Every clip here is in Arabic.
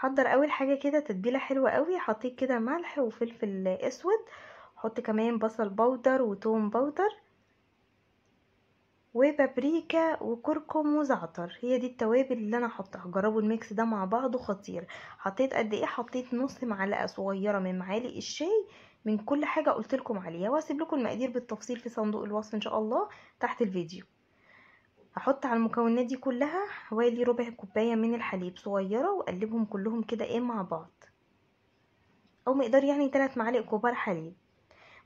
حضر اول حاجه كده تتبيله حلوه قوي حطيت كده ملح وفلفل اسود حط كمان بصل بودر وتوم بودر وبابريكا وكركم وزعتر هي دي التوابل اللي انا حطها جربوا الميكس ده مع بعضه خطير حطيت قد ايه حطيت نص معلقه صغيره من معالق الشاي من كل حاجه قلت لكم عليها واسيب لكم المقادير بالتفصيل في صندوق الوصف ان شاء الله تحت الفيديو احط على المكونات دي كلها حوالي ربع كوبايه من الحليب صغيره واقلبهم كلهم كده ايه مع بعض او مقدار يعني 3 معالق كبار حليب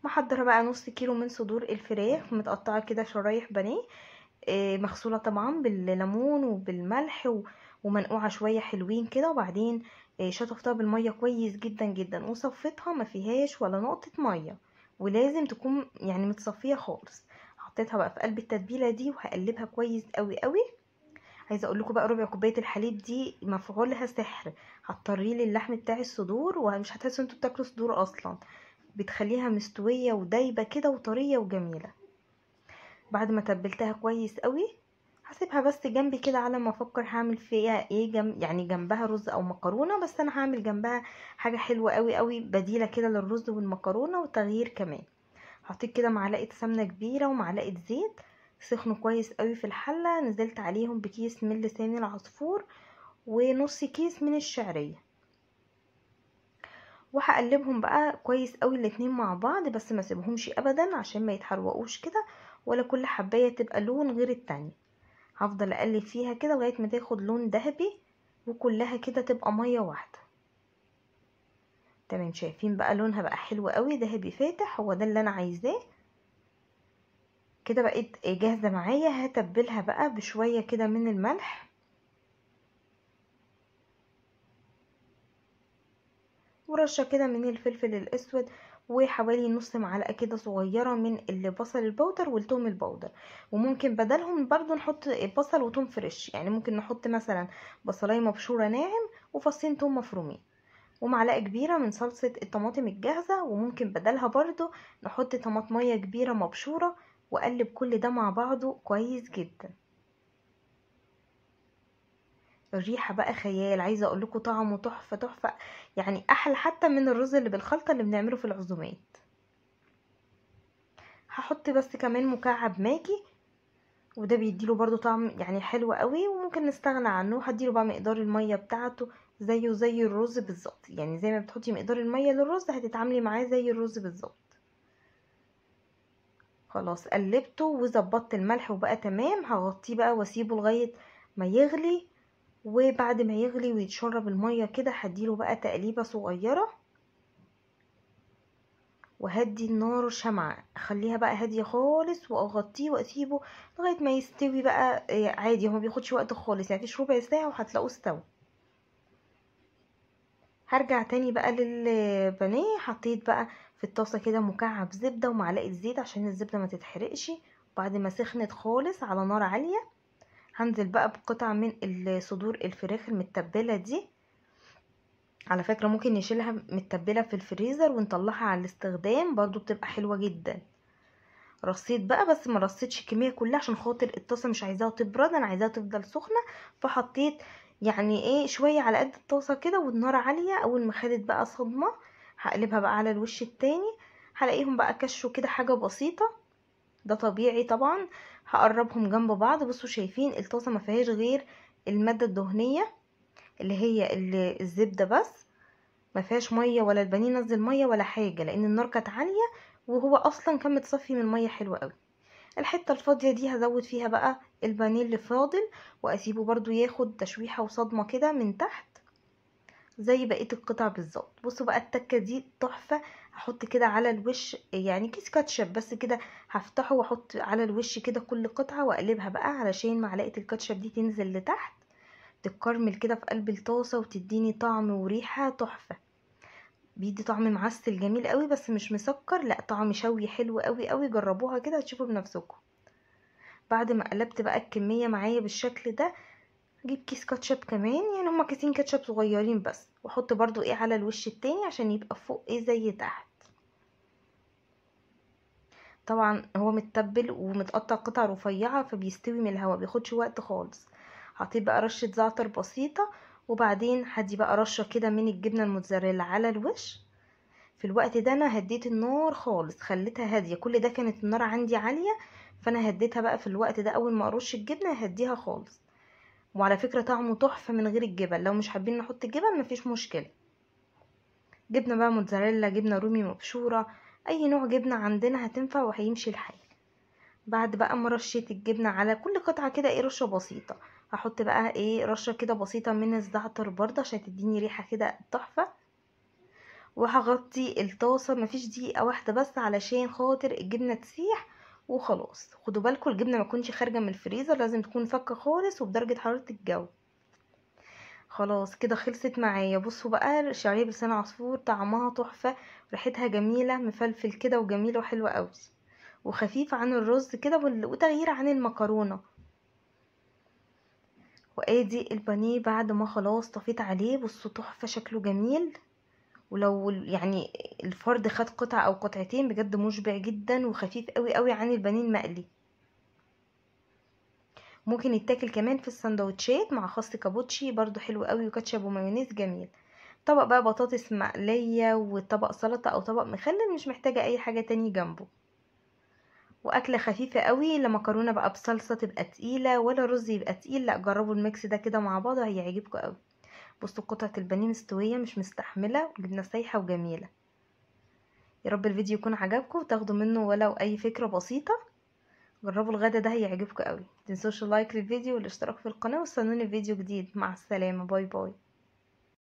محضره بقى نص كيلو من صدور الفراخ متقطعه كده شرايح بانيه آه، مغسوله طبعا بالليمون وبالملح ومنقوعه شويه حلوين كده وبعدين آه، شطفتها بالميه كويس جدا جدا وصفيتها ما فيهاش ولا نقطه ميه ولازم تكون يعني متصفيه خالص حطيتها بقى في قلب التتبيله دي وهقلبها كويس قوي قوي عايزه اقول لكم بقى ربع كوبايه الحليب دي مفعولها سحر هتطري لي اللحم بتاع الصدور ومش هتحسوا ان انتوا بتاكلوا صدور اصلا بتخليها مستويه ودايبه كده وطريه وجميله بعد ما تبلتها كويس قوي هسيبها بس جنبي كده على ما افكر هعمل فيها ايه جم... يعني جنبها رز او مكرونه بس انا هعمل جنبها حاجه حلوه قوي قوي بديله كده للرز والمكرونه وتغيير كمان حطيت كده معلقه سمنه كبيره ومعلقه زيت سخنوا كويس قوي في الحله نزلت عليهم بكيس من لسان العصفور ونص كيس من الشعريه وهقلبهم بقى كويس قوي الاتنين مع بعض بس ما سيبهمش ابدا عشان ما يتحرقوش كده ولا كل حبايه تبقى لون غير التانية هفضل اقلب فيها كده لغايه ما تاخد لون ذهبي وكلها كده تبقى ميه واحده تمام شايفين بقى لونها بقى حلو قوي ذهبي فاتح هو ده اللي انا عايزاه كده بقيت جاهزه معايا هتبلها بقى بشويه كده من الملح ورشه كده من الفلفل الاسود وحوالي نص معلقه كده صغيره من البصل البودر والثوم البودر وممكن بدلهم برضو نحط بصل وثوم فريش يعني ممكن نحط مثلا بصلايه مبشوره ناعم وفصين ثوم مفرومين ومعلقة كبيرة من صلصة الطماطم الجاهزة وممكن بدلها برضو نحط طماطمية كبيرة مبشورة وأقلب كل ده مع بعضه كويس جدا الريحة بقى خيال عايزة اقولكوا طعمه تحفة تحفة يعني احلى حتى من الرز اللي بالخلطة اللي بنعمله في العزومات هحط بس كمان مكعب ماجي وده بيديله برضو طعم يعني حلو قوي وممكن نستغنى عنه هديله بقى مقدار المية بتاعته زيه زي الرز بالظبط يعني زي ما بتحطي مقدار المية للرز هتتعاملي معاه زي الرز بالظبط خلاص قلبته وظبطت الملح وبقى تمام هغطيه بقى واسيبه لغاية ما يغلي وبعد ما يغلي ويتشرب المية كده هديله بقى تقليبة صغيرة وهدي النار شمعة اخليها بقى هادية خالص واغطيه واسيبه لغاية ما يستوي بقى آه، عادي هو بياخدش وقت خالص يعني فيش ربع ساعة وهتلاقوه استوى هرجع تاني بقى للبانيه حطيت بقى في الطاسة كده مكعب زبدة ومعلقة زيت عشان الزبدة ما تتحرقش بعد ما سخنت خالص على نار عالية هنزل بقى بقطع من صدور الفراخ المتبلة دي على فكرة ممكن نشيلها متبلة في الفريزر ونطلعها على الاستخدام برضو بتبقى حلوة جدا رصيت بقى بس ما رصيتش الكمية كلها عشان خاطر الطاسة مش عايزاها تبرد انا عايزاها تفضل سخنة فحطيت يعني ايه شوية على قد الطاسة كده والنار عالية اول ما خدت بقى صدمة هقلبها بقى على الوش التاني هلاقيهم بقى كشوا كده حاجة بسيطة ده طبيعي طبعا هقربهم جنب بعض بصوا شايفين الطاسة ما فيهاش غير المادة الدهنية اللي هي الزبدة بس ما فيهاش مية ولا البانيه نزل مية ولا حاجة لان النار كانت عالية وهو اصلا كان متصفي من مية حلوة قوي الحتة الفاضية دي هزود فيها بقى البانيه اللي فاضل واسيبه برضو ياخد تشويحة وصدمة كده من تحت زي بقية القطع بالظبط بصوا بقى التكة دي تحفة هحط كده على الوش يعني كيس كاتشب بس كده هفتحه واحط على الوش كده كل قطعة واقلبها بقى علشان معلقة الكاتشب دي تنزل لتحت تتكرمل كده في قلب الطاسة وتديني طعم وريحة تحفة بيدي طعم معسل جميل قوي بس مش مسكر لا طعم شوي حلو قوي قوي جربوها كده هتشوفوا بنفسكم بعد ما قلبت بقى الكمية معايا بالشكل ده هجيب كيس كاتشب كمان يعني هما كيسين كاتشب صغيرين بس واحط برضو ايه على الوش التاني عشان يبقى فوق ايه زي تحت طبعا هو متبل ومتقطع قطع رفيعة فبيستوي من الهوا بياخدش وقت خالص هعطيه بقى رشة زعتر بسيطة وبعدين هدي بقى رشة كده من الجبنة الموتزاريلا على الوش في الوقت ده انا هديت النار خالص خليتها هادية كل ده كانت النار عندي عالية فانا هديتها بقى في الوقت ده اول ما ارش الجبنة هديها خالص وعلى فكرة طعمه تحفة من غير الجبن لو مش حابين نحط الجبن مفيش مشكلة جبنة بقى موتزاريلا جبنة رومي مبشورة اي نوع جبنة عندنا هتنفع وهيمشي الحال بعد بقى ما رشيت الجبنة على كل قطعة كده ايه رشة بسيطة هحط بقى ايه رشه كده بسيطه من الزعتر برده عشان تديني ريحه كده تحفه وهغطي الطاسه مفيش دقيقه واحده بس علشان خاطر الجبنه تسيح وخلاص خدوا بالكم الجبنه ما تكونش خارجه من الفريزر لازم تكون فكه خالص وبدرجه حراره الجو خلاص كده خلصت معايا بصوا بقى الشعريه بلسان عصفور طعمها تحفه ريحتها جميله مفلفل كده وجميله وحلوه قوي وخفيف عن الرز كده وتغيير عن المكرونه وادي البانيه بعد ما خلاص طفيت عليه بصوا تحفه شكله جميل ولو يعني الفرد خد قطعه او قطعتين بجد مشبع جدا وخفيف قوي قوي عن البانيه المقلي ممكن يتاكل كمان في السندوتشات مع خس كابوتشي برضو حلو قوي وكاتشب ومايونيز جميل طبق بقى بطاطس مقليه وطبق سلطه او طبق مخلل مش محتاجه اي حاجه تاني جنبه واكله خفيفه قوي لا مكرونه بقى بصلصه تبقى تقيله ولا رز يبقى تقيل لا جربوا الميكس ده كده مع بعض هيعجبكم قوي بصوا قطعه البانيه مستويه مش مستحمله وجبنه سايحه وجميله يا رب الفيديو يكون عجبكم وتاخدوا منه ولو اي فكره بسيطه جربوا الغدا ده هيعجبكم قوي متنسوش اللايك للفيديو والاشتراك في القناه واستنوني فيديو جديد مع السلامه باي باي